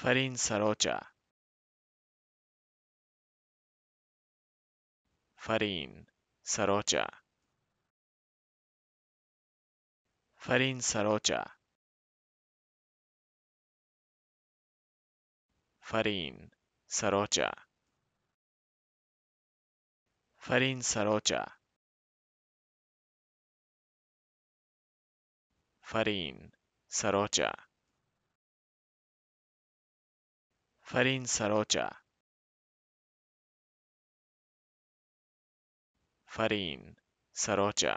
Farin Sarocha. Farin Sarocha. Farin Sarocha. Farin Sarocha. Farin Sarocha. Farin Farin Sarocha. Farin Sarocha.